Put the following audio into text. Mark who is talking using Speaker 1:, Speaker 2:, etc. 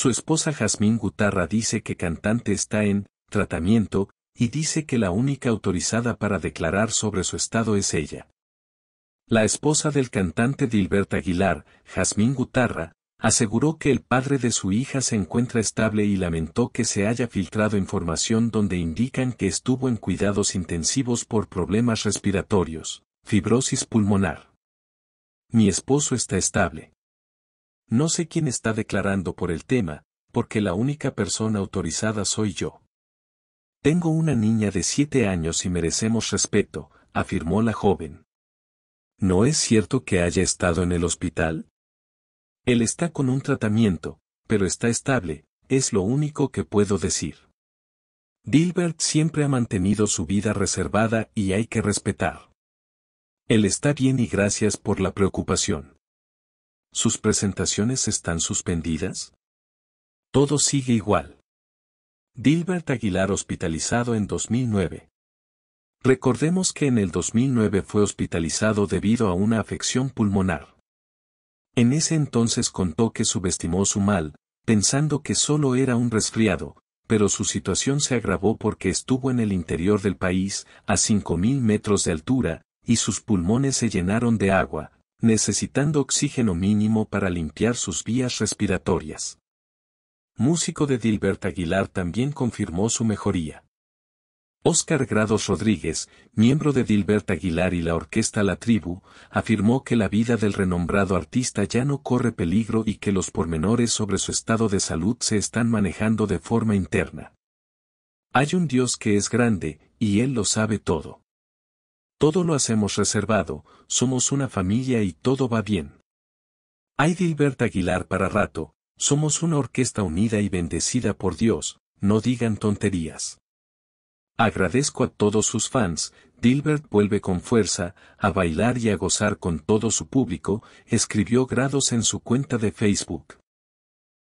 Speaker 1: Su esposa Jazmín Gutarra dice que cantante está en tratamiento y dice que la única autorizada para declarar sobre su estado es ella. La esposa del cantante Dilberta Aguilar, Jazmín Gutarra, aseguró que el padre de su hija se encuentra estable y lamentó que se haya filtrado información donde indican que estuvo en cuidados intensivos por problemas respiratorios, fibrosis pulmonar. Mi esposo está estable. No sé quién está declarando por el tema, porque la única persona autorizada soy yo. Tengo una niña de siete años y merecemos respeto, afirmó la joven. ¿No es cierto que haya estado en el hospital? Él está con un tratamiento, pero está estable, es lo único que puedo decir. Dilbert siempre ha mantenido su vida reservada y hay que respetar. Él está bien y gracias por la preocupación. ¿Sus presentaciones están suspendidas? Todo sigue igual. Dilbert Aguilar hospitalizado en 2009. Recordemos que en el 2009 fue hospitalizado debido a una afección pulmonar. En ese entonces contó que subestimó su mal, pensando que solo era un resfriado, pero su situación se agravó porque estuvo en el interior del país, a 5.000 metros de altura, y sus pulmones se llenaron de agua, necesitando oxígeno mínimo para limpiar sus vías respiratorias. Músico de Dilbert Aguilar también confirmó su mejoría. Óscar Grados Rodríguez, miembro de Dilbert Aguilar y la orquesta La Tribu, afirmó que la vida del renombrado artista ya no corre peligro y que los pormenores sobre su estado de salud se están manejando de forma interna. Hay un Dios que es grande, y Él lo sabe todo. Todo lo hacemos reservado, somos una familia y todo va bien. Hay Dilbert Aguilar para rato, somos una orquesta unida y bendecida por Dios, no digan tonterías. Agradezco a todos sus fans, Dilbert vuelve con fuerza, a bailar y a gozar con todo su público, escribió grados en su cuenta de Facebook.